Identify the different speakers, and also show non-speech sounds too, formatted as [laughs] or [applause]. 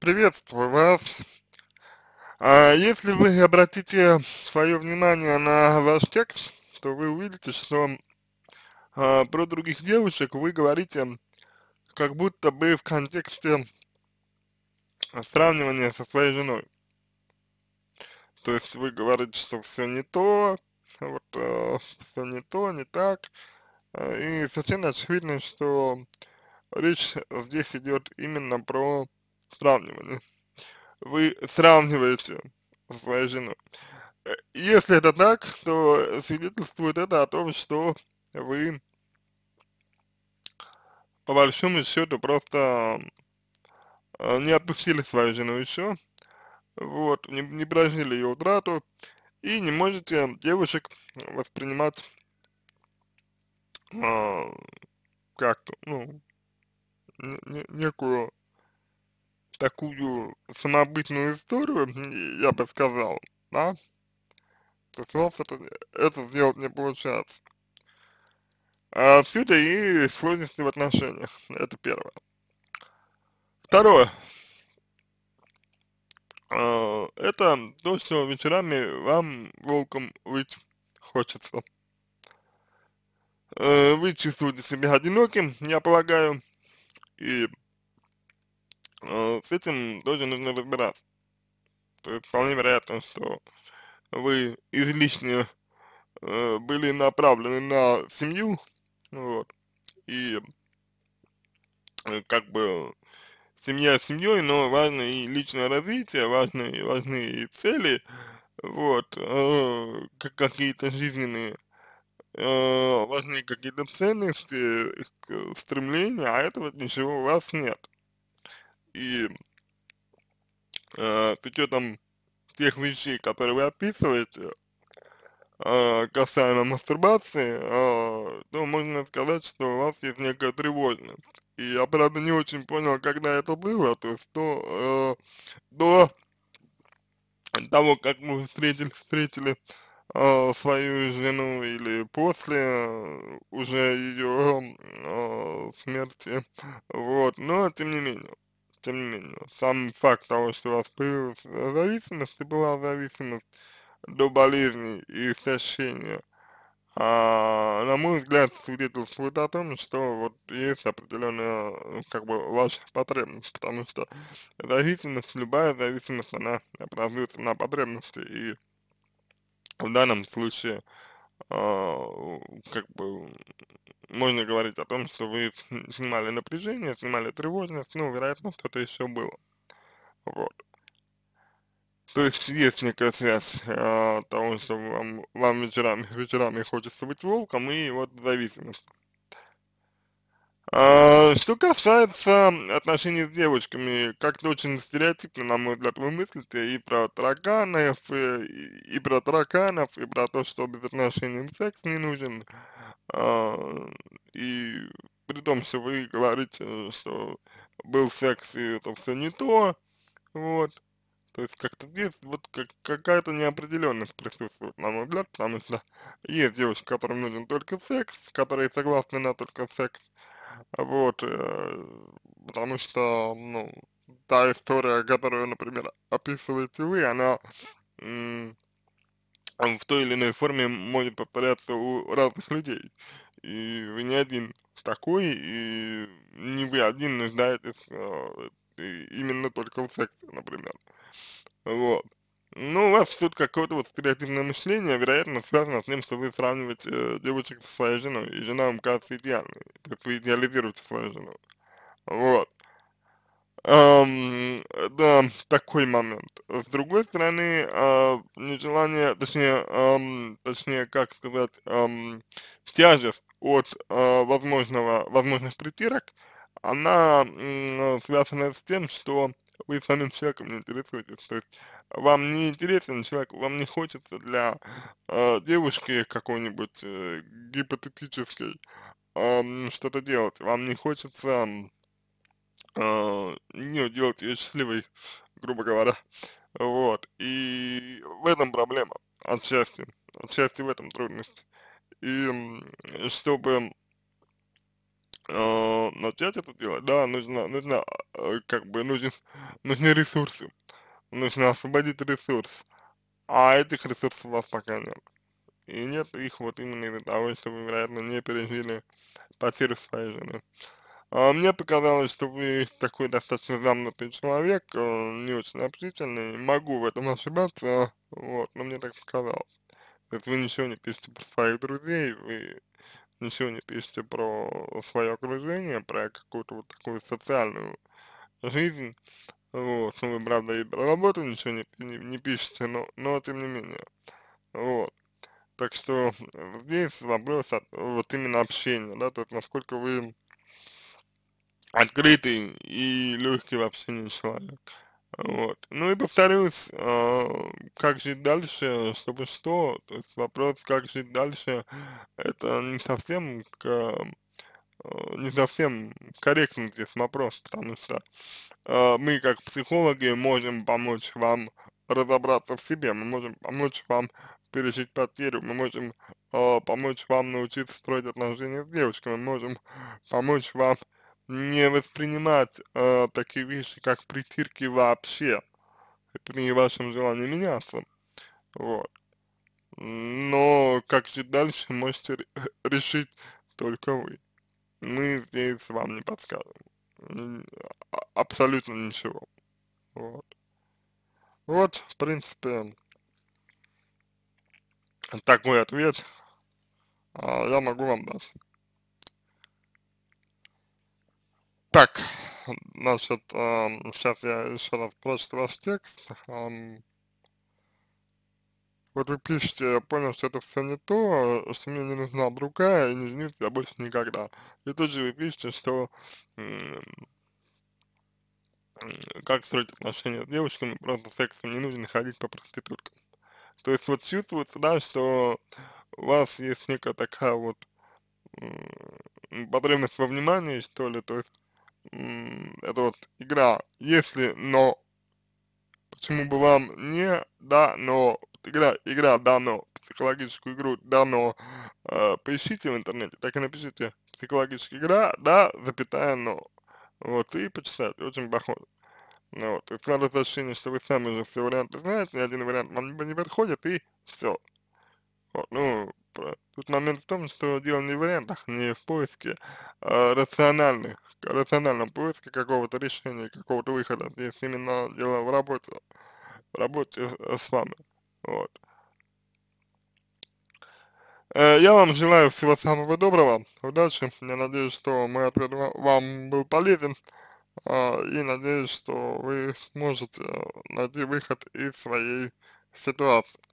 Speaker 1: Приветствую вас. А если вы обратите свое внимание на ваш текст, то вы увидите, что а, про других девушек вы говорите как будто бы в контексте сравнивания со своей женой. То есть вы говорите, что все не то, вот э, все не то, не так. Э, и совершенно очевидно, что речь здесь идет именно про сравнивали. Вы сравниваете свою жену. Э, если это так, то свидетельствует это о том, что вы по большому счету просто э, не отпустили свою жену еще, вот, не, не прожили ее утрату, и не можете девушек воспринимать э, как-то, ну, некую такую самобытную историю, я бы сказал, да, то есть у вас это, это сделать не получается. А отсюда и сложности в отношениях, это первое. Второе, а, это то, что вечерами вам волком выть хочется. Э, вы чувствуете себя одиноким, я полагаю, и Э, с этим тоже нужно разбираться. То есть вполне вероятно, что вы излишне э, были направлены на семью, вот, и э, как бы семья с семьей, но важно и личное развитие, важны, важны и цели, вот, э, какие-то жизненные, э, важны какие-то ценности, э, стремления, а этого ничего у вас нет и э, с учетом тех вещей, которые вы описываете, э, касаемо мастурбации, э, то можно сказать, что у вас есть некая тревожность. И я, правда, не очень понял, когда это было, то есть то, э, до того, как мы встретили, встретили э, свою жену или после э, уже ее э, смерти, вот, но тем не менее тем не менее, сам факт того, что у вас появилась зависимость, и была зависимость до болезни и истощения, а, на мой взгляд, свидетельствует о том, что вот есть определенная, как бы, ваша потребность, потому что зависимость, любая зависимость, она образуется на потребности, и в данном случае а, как бы можно говорить о том, что вы снимали напряжение, снимали тревожность, ну, вероятно, что-то еще было. Вот. То есть есть некая связь э, того, что вам, вам вечерами, вечерами хочется быть волком и вот зависимость. А, что касается отношений с девочками, как-то очень стереотипно, на мой взгляд, вы мыслите и про тараканов, и, и про тараканов, и про то, что без отношений секс не нужен. А, и при том, что вы говорите, что был секс, и это все не то, вот. То есть как-то здесь вот как, какая-то неопределенность присутствует, на мой взгляд, потому что есть девушки, которым нужен только секс, которые согласны на только секс, вот, э, потому что, ну, та история, которую, например, описываете вы, она в той или иной форме может повторяться у разных людей. И вы не один такой, и не вы один нуждаетесь э, именно только в сексе, например. Вот вас тут какое-то вот стереотипное мышление, вероятно, связано с тем, что вы сравниваете э, девочек со своей женой, и жена вам кажется идеальной, то есть вы идеализируете свою жену. Вот. Эм, да, такой момент. С другой стороны, э, нежелание, точнее, эм, точнее, как сказать, эм, тяжесть от э, возможного, возможных притирок, она э, связана с тем, что вы самим человеком не интересуетесь, то есть вам не интересен человек, вам не хочется для э, девушки какой-нибудь э, гипотетической э, что-то делать, вам не хочется э, не делать ее счастливой, грубо говоря, вот, и в этом проблема, отчасти, отчасти в этом трудность, и чтобы э, начать это делать, да, нужно, нужно а, как бы нужен, [laughs] нужны ресурсы, нужно освободить ресурс, а этих ресурсов у вас пока нет. И нет их вот именно из-за того, что вы, вероятно, не пережили потерю своей жены. А, мне показалось, что вы такой достаточно замкнутый человек, а, не очень общительный, могу в этом ошибаться, вот, но мне так показалось. То есть вы ничего не пишете про своих друзей, вы ничего не пишете про свое окружение, про какую-то вот такую социальную жизнь, вот, ну вы, правда, и про работу ничего не, не, не пишете, но, но тем не менее, вот. Так что э, здесь вопрос от, вот именно общения, да, то есть насколько вы открытый и легкий в общении человек. Вот. Ну и повторюсь, э, как жить дальше, чтобы что, то есть вопрос, как жить дальше, это не совсем к, э, не совсем корректный здесь вопрос, потому что э, мы как психологи можем помочь вам разобраться в себе, мы можем помочь вам пережить потерю, мы можем э, помочь вам научиться строить отношения с девочками, мы можем помочь вам э, не воспринимать э, такие вещи, как притирки вообще при вашем желании меняться. Вот. Но как жить дальше, можете [laughs] решить только вы. Мы здесь вам не подскажем. А, абсолютно ничего. Вот. Вот, в принципе, такой ответ а, я могу вам дать. Так, значит, э, эм, сейчас я еще раз прочту ваш текст. Э, вот вы пишете, я понял, что это все не то, а что мне не нужна другая, и не жениться я больше никогда. И тут же вы пишете, что э, как строить отношения с девушками, просто сексом не нужно ходить по проституткам. То есть вот чувствуется, да, что у вас есть некая такая вот потребность во внимании, что ли, то есть это вот игра, если, но, почему бы вам не, да, но, игра, игра, да, но, психологическую игру, да, но, э, поищите в интернете, так и напишите, психологическая игра, да, запятая, но, вот, и почитайте, очень похоже. Ну, вот, и сразу ощущение, что вы сами уже все варианты знаете, ни один вариант вам не подходит, и все. Вот, ну, Тут момент в том, что дело не в вариантах, не в поиске а рациональных, рациональном поиске какого-то решения, какого-то выхода. Здесь именно дело в работе, в работе с вами. Вот. Э, я вам желаю всего самого доброго, удачи. Я надеюсь, что мой ответ вам был полезен. А, и надеюсь, что вы сможете э, найти выход из своей ситуации.